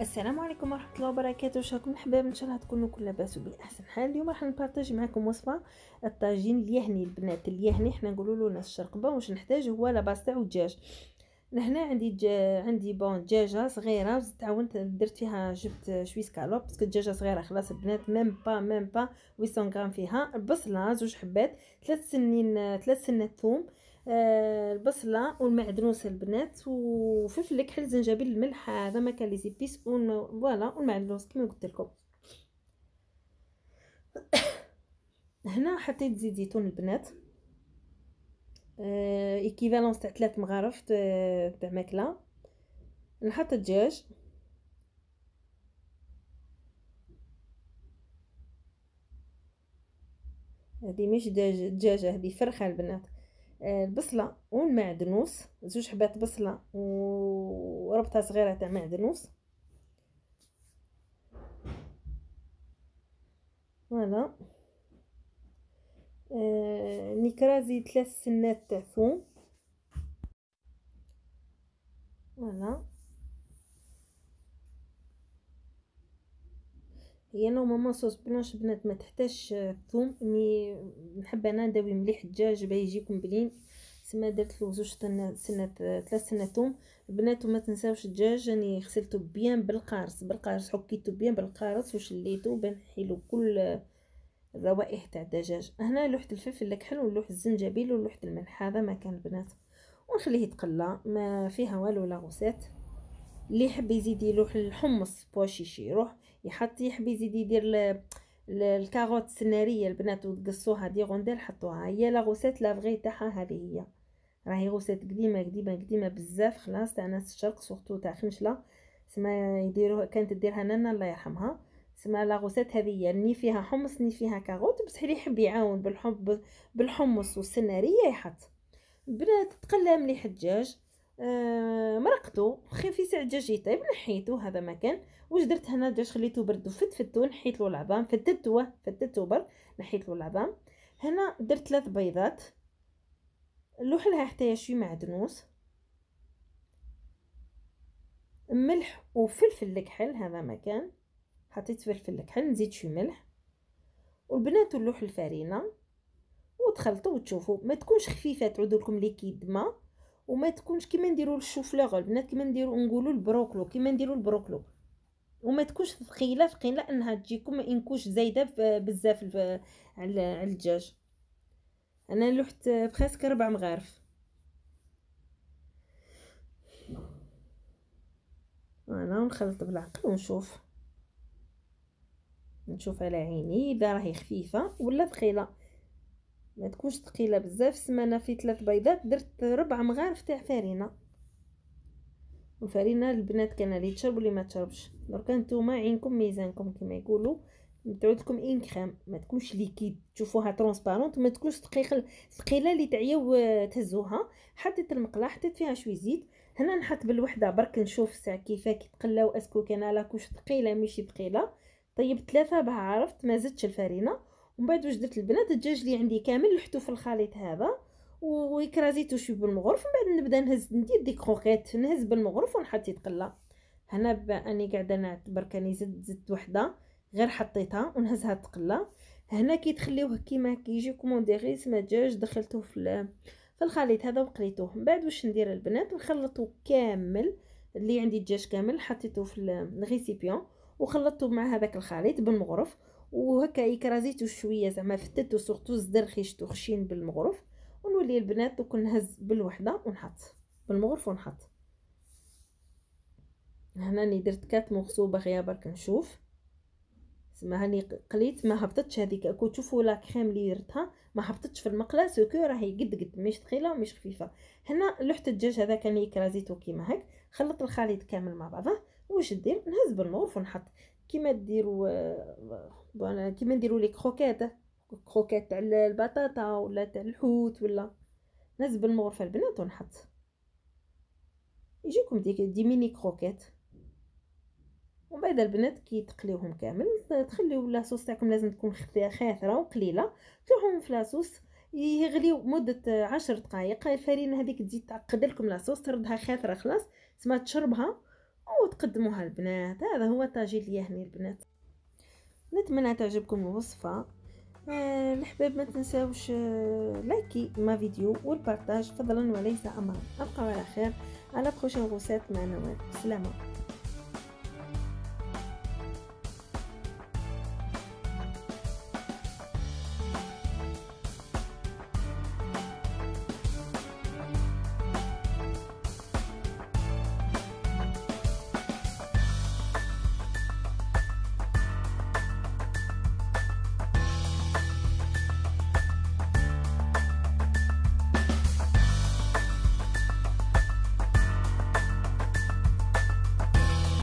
السلام عليكم ورحمه الله وبركاته شكون الحباب ان شاء الله تكونوا كل لاباس وباحسن حال اليوم راح نبارطاج معكم وصفه الطاجين اليهني البنات اليهني حنا نقولوا له ناس الشرقبه واش نحتاج هو لاباس تاع الدجاج لهنا عندي جا... عندي بون دجاجه صغيره عاونت درت فيها جبت شويه سكالوب باسكو الدجاجه صغيره خلاص البنات ميم با ميم با 800 غرام فيها البصله زوج حبات ثلاث سنين ثلاث سنات ثوم آه، البصله والمعدنوس البنات وفلفل كحل زنجبيل الملح هذا ما كان لي زيبيس فوالا والمعدنوس كما قلت لكم هنا حطيت زيت زيتون البنات ايكيفالونس آه، تاع ثلاث مغارف تاع ماكله نحط الدجاج هذه مش دجاجه هذه فرخه البنات آه، البصله والمعدنوس زوج حبات بصله وربطه صغيره تاع معدنوس فوالا آه نكرازي ثلاث سنات تاع ثوم فوالا هي وماما صوص بلونش بنات ما تحتاجش الثوم مي نحب انا نداوي مليح الدجاج باه يجيكم بلين سما درت له زوج سنات ثلاث سنات ثوم البنات وما تنساوش الدجاج راني غسلته بيان بالقارص بالقارص حكيته بيان بالقارص وشليته باه كل الروائح تاع الدجاج هنا لوحة الفلفل الكحل ولوحة الزنجبيل ولوحة الملح هذا ما كان البنات ونخليه يتقلى ما فيها والو لا غوسيت اللي يحب يزيد يلوح الحمص بوشيشي يروح يحط يحبي يزيد يدير الكاروت السناريه البنات وتقصوها غوندير حطوها هي لا غوسيت لافغي تاعها هذه هي راهي غوسيت قديمه قديمه قديمه بزاف خلاص تاع ناس الشرق سورتو تاع خنشله سما يديروها كانت ديرها نانا الله يرحمها سما لا غوسيت هذه هي ني فيها حمص ني فيها كاروت بصح اللي يحب يعاون بالحب بالحمص والسناريه يحط بنات تقلى مليح الدجاج آه، خير في ساعه الدجاج يطيب نحيتو هذا ما كان واش درت هنا جاش خليته برد وفتفتو نحيت له العظام فتتوه فتتو برد نحيت له العظام هنا درت ثلاث بيضات نلوح لها حتى شوي معدنوس ملح وفلفل الكحل هذا ما كان حطيت فلفل الكحل نزيد شوي ملح والبنات نلوح الفرينه وتخلطوا وتشوفوا ما تكونش خفيفه تعود لكم ليكيد ما وما تكونش كيما نديرو للشوفلوغ البنات كيما نديرو نقولو البروكلو كيما نديرو البروكلو وما تكونش ثقيله ثقيله انها تجيكم ما ينكوش زايده بزاف على الدجاج انا لوحت بريسك ربع مغارف انا نخلط بالعقل ونشوف نشوف على عيني اذا راهي خفيفه ولا ثقيله ما تكونش ثقيله بزاف سمانه في ثلاث بيضات درت ربع مغارف تاع فرينه وفرينه البنات كان اللي تشرب واللي ما تشربش درك نتوما عينكم ميزانكم كما يقولوا تعودكم ان كريم ما تكونش ليكيد تشوفوها ترونسبارونت ما تكونش ثقيله ثقيله اللي تعياو تهزوها حطيت المقله حطيت فيها شويه زيت هنا نحط بالوحده برك نشوف ساعه كيفاه تقلاو اسكو كان لاكوش ثقيله ماشي ثقيله طيب ثلاثه بها عرفت ما زدتش الفرينه ومن بعد واش درت البنات الدجاج اللي عندي كامل لحتو في الخليط هذا ويكرازيتو شويه بالمغرف من بعد نبدا نهز ندير دي كروكيت نهز بالمغرف ونحط يتقلى هنا باني قاعده نعتبر بركاني زدت زدت وحده غير حطيتها ونهزها تقلى هنا كي تخليوه كيما كيجي كومونديغي سما دجاج دخلته في في الخليط هذا وقليتوه من بعد واش ندير البنات نخلطو كامل اللي عندي الدجاج كامل حطيته في الريسيبيون وخلطته مع هذاك الخليط بالمغرف وهكا يكرازيتو شويه زعما فتتو سورتو الزر خيشتو خشين بالمغرف ونولي البنات دوك نهز بالوحده ونحط بالمغرف ونحط هنا ني درت كات مغصوبه غير برك نشوف سما هاني قليت ما هبطتش هذيك كو تشوفوا لا كريم اللي درتها ما هبطتش في المقله سوكو راهي قد قد مش ثقيله ومش خفيفه هنا لوحه الدجاج هذا كان يكرازيتو كيما هك خلط الخليط كامل مع بعضه واش ندير نهز بالمغرف ونحط كيما ديروا كيما نديروا لي كروكيت كروكيت تاع البطاطا ولا تاع الحوت ولا نزب المغرفه البنات ونحط يجيكم ديك دي ميني كروكيت ومن بعد البنات كي تقليوهم كامل تخليو لاصوص تاعكم لازم تكون خاثره وقليله تروحوهم في لاصوص يغليو مده عشر دقائق الفرينه هذيك تزيد تعقد لكم لاصوص تردها خاثره خلاص تما تشربها وتقدموها البنات هذا هو الطاجين اللي يهني البنات نتمنى تعجبكم الوصفه آه، الحباب ما تنساوش لايكي آه، ما فيديو والبارتاج فضلا وليس امرا ابقى على خير على بروشين غوسات مع نوال سلامه